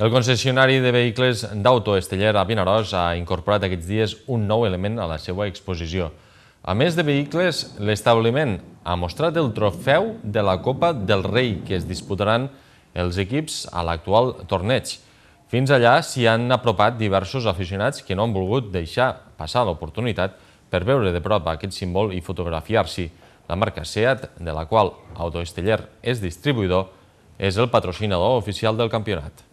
El concessionari de vehicles d'Auto Esteller a Vinaròs ha incorporat aquests dies un nou element a la seva exposició. A més de vehicles, l'establiment ha mostrat el trofeu de la Copa del Rei que es disputaran els equips a l'actual torneig. Fins allà s'hi han apropat diversos aficionats que no han volgut deixar passar l'oportunitat per veure de prop aquest símbol i fotografiar-s'hi. La marca SEAT, de la qual Autoesteller és distribuïdor, és el patrocinador oficial del campionat.